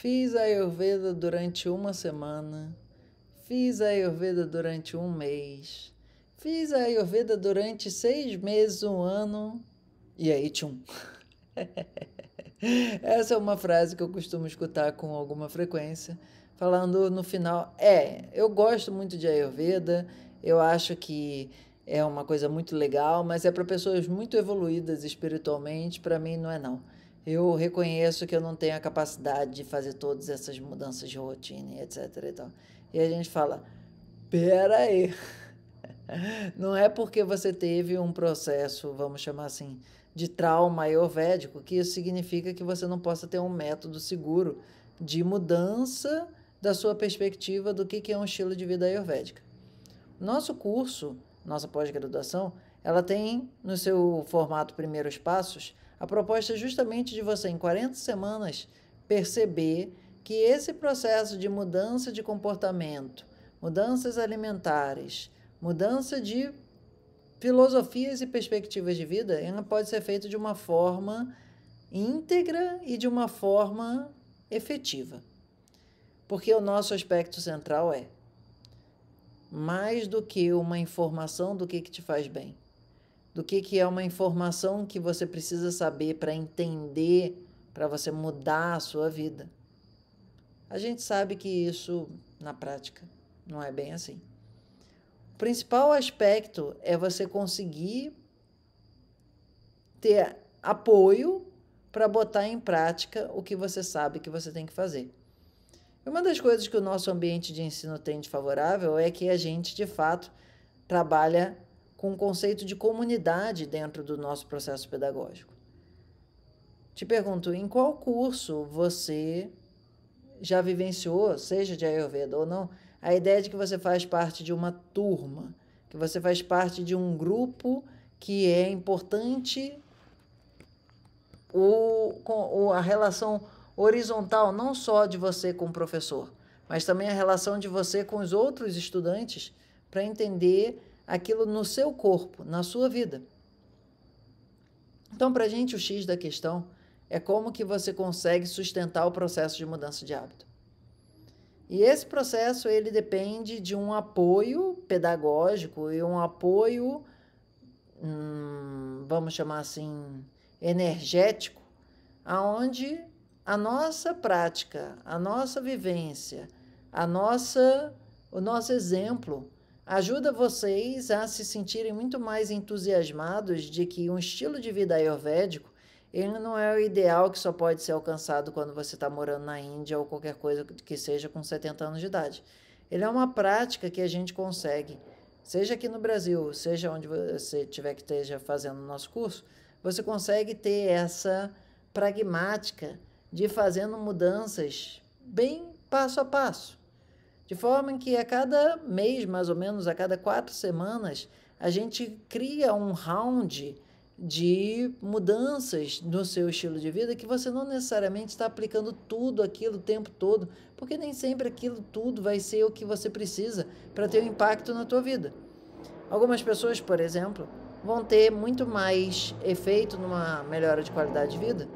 Fiz a Ayurveda durante uma semana, fiz a Ayurveda durante um mês, fiz a Ayurveda durante seis meses, um ano, e aí tchum. Essa é uma frase que eu costumo escutar com alguma frequência, falando no final, é, eu gosto muito de Ayurveda, eu acho que é uma coisa muito legal, mas é para pessoas muito evoluídas espiritualmente, para mim não é não. Eu reconheço que eu não tenho a capacidade de fazer todas essas mudanças de rotina etc. E, tal. e a gente fala: pera aí. Não é porque você teve um processo, vamos chamar assim, de trauma ayurvédico, que isso significa que você não possa ter um método seguro de mudança da sua perspectiva do que é um estilo de vida ayurvédica. Nosso curso, nossa pós-graduação, ela tem no seu formato primeiros passos a proposta é justamente de você, em 40 semanas, perceber que esse processo de mudança de comportamento, mudanças alimentares, mudança de filosofias e perspectivas de vida, ela pode ser feito de uma forma íntegra e de uma forma efetiva. Porque o nosso aspecto central é mais do que uma informação do que, que te faz bem do que, que é uma informação que você precisa saber para entender, para você mudar a sua vida. A gente sabe que isso, na prática, não é bem assim. O principal aspecto é você conseguir ter apoio para botar em prática o que você sabe que você tem que fazer. Uma das coisas que o nosso ambiente de ensino tem de favorável é que a gente, de fato, trabalha com o conceito de comunidade dentro do nosso processo pedagógico. Te pergunto, em qual curso você já vivenciou, seja de Ayurveda ou não, a ideia de que você faz parte de uma turma, que você faz parte de um grupo que é importante ou, o a relação horizontal não só de você com o professor, mas também a relação de você com os outros estudantes para entender aquilo no seu corpo, na sua vida. Então, para a gente, o X da questão é como que você consegue sustentar o processo de mudança de hábito. E esse processo ele depende de um apoio pedagógico e um apoio, hum, vamos chamar assim, energético, aonde a nossa prática, a nossa vivência, a nossa, o nosso exemplo ajuda vocês a se sentirem muito mais entusiasmados de que um estilo de vida ayurvédico ele não é o ideal que só pode ser alcançado quando você está morando na Índia ou qualquer coisa que seja com 70 anos de idade. Ele é uma prática que a gente consegue, seja aqui no Brasil, seja onde você tiver que esteja fazendo o nosso curso, você consegue ter essa pragmática de fazendo mudanças bem passo a passo. De forma que a cada mês, mais ou menos, a cada quatro semanas, a gente cria um round de mudanças no seu estilo de vida que você não necessariamente está aplicando tudo aquilo o tempo todo, porque nem sempre aquilo tudo vai ser o que você precisa para ter um impacto na tua vida. Algumas pessoas, por exemplo, vão ter muito mais efeito numa melhora de qualidade de vida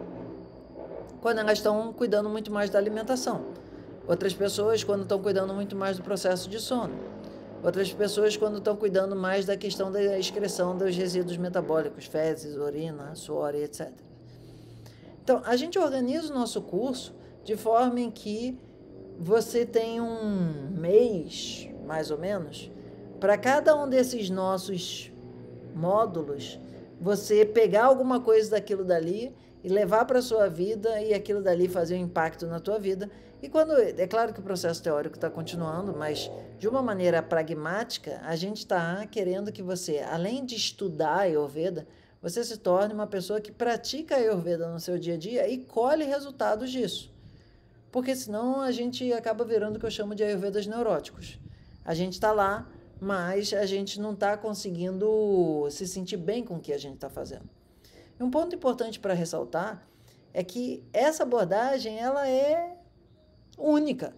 quando elas estão cuidando muito mais da alimentação. Outras pessoas, quando estão cuidando muito mais do processo de sono. Outras pessoas, quando estão cuidando mais da questão da excreção dos resíduos metabólicos, fezes, urina, suor, etc. Então, a gente organiza o nosso curso de forma em que você tem um mês, mais ou menos, para cada um desses nossos módulos, você pegar alguma coisa daquilo dali e levar para a sua vida e aquilo dali fazer um impacto na tua vida. E quando é claro que o processo teórico está continuando, mas de uma maneira pragmática, a gente está querendo que você, além de estudar a Ayurveda, você se torne uma pessoa que pratica a Ayurveda no seu dia a dia e colhe resultados disso. Porque senão a gente acaba virando o que eu chamo de Ayurvedas neuróticos. A gente está lá, mas a gente não está conseguindo se sentir bem com o que a gente está fazendo. E um ponto importante para ressaltar é que essa abordagem ela é única.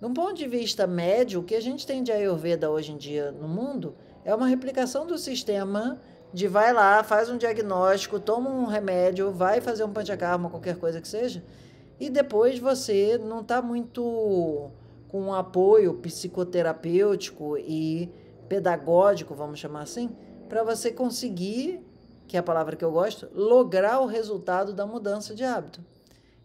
Do ponto de vista médio, o que a gente tem de Ayurveda hoje em dia no mundo é uma replicação do sistema de vai lá, faz um diagnóstico, toma um remédio, vai fazer um panchakarma, qualquer coisa que seja, e depois você não está muito com um apoio psicoterapêutico e pedagógico, vamos chamar assim, para você conseguir que é a palavra que eu gosto, lograr o resultado da mudança de hábito.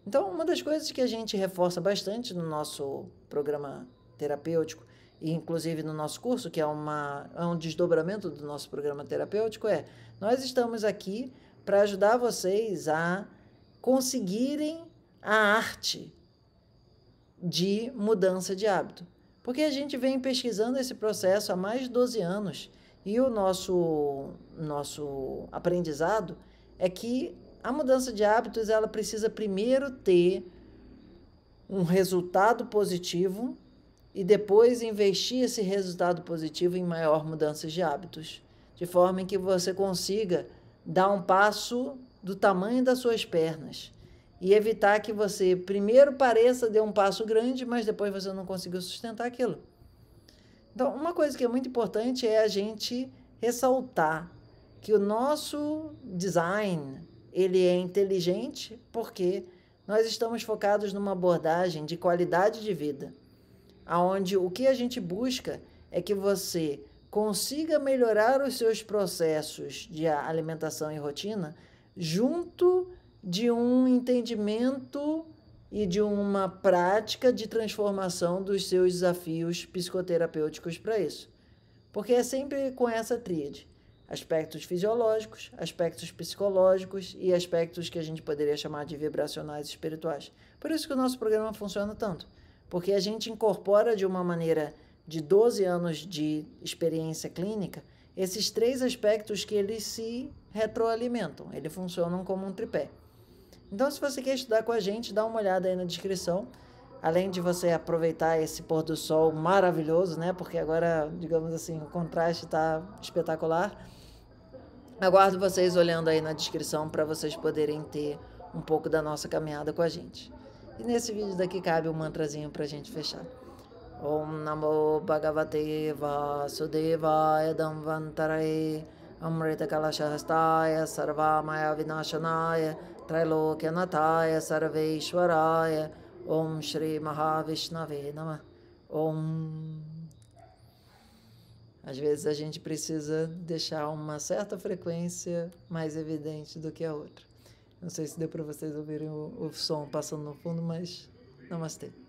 Então, uma das coisas que a gente reforça bastante no nosso programa terapêutico, e inclusive no nosso curso, que é, uma, é um desdobramento do nosso programa terapêutico, é nós estamos aqui para ajudar vocês a conseguirem a arte de mudança de hábito. Porque a gente vem pesquisando esse processo há mais de 12 anos e o nosso, nosso aprendizado é que a mudança de hábitos ela precisa primeiro ter um resultado positivo e depois investir esse resultado positivo em maior mudança de hábitos, de forma em que você consiga dar um passo do tamanho das suas pernas e evitar que você primeiro pareça dar um passo grande, mas depois você não consiga sustentar aquilo. Então, uma coisa que é muito importante é a gente ressaltar que o nosso design ele é inteligente porque nós estamos focados numa abordagem de qualidade de vida, aonde o que a gente busca é que você consiga melhorar os seus processos de alimentação e rotina junto de um entendimento e de uma prática de transformação dos seus desafios psicoterapêuticos para isso. Porque é sempre com essa tríade: aspectos fisiológicos, aspectos psicológicos e aspectos que a gente poderia chamar de vibracionais espirituais. Por isso que o nosso programa funciona tanto, porque a gente incorpora de uma maneira de 12 anos de experiência clínica esses três aspectos que eles se retroalimentam, eles funcionam como um tripé. Então, se você quer estudar com a gente, dá uma olhada aí na descrição. Além de você aproveitar esse pôr do sol maravilhoso, né? Porque agora, digamos assim, o contraste está espetacular. Aguardo vocês olhando aí na descrição para vocês poderem ter um pouco da nossa caminhada com a gente. E nesse vídeo daqui cabe um mantrazinho para a gente fechar. Om Namo Bhagavate Vasudevaya Damvantaraye Amrita अमृतकलशहस्ताय Nataya त्रैलोक्यनाथाय Om Shri Mahavishnave Nama Om. Às vezes a gente precisa deixar uma certa frequência mais evidente do que a outra. Não sei se deu para vocês ouvirem o, o som passando no fundo, mas namastê.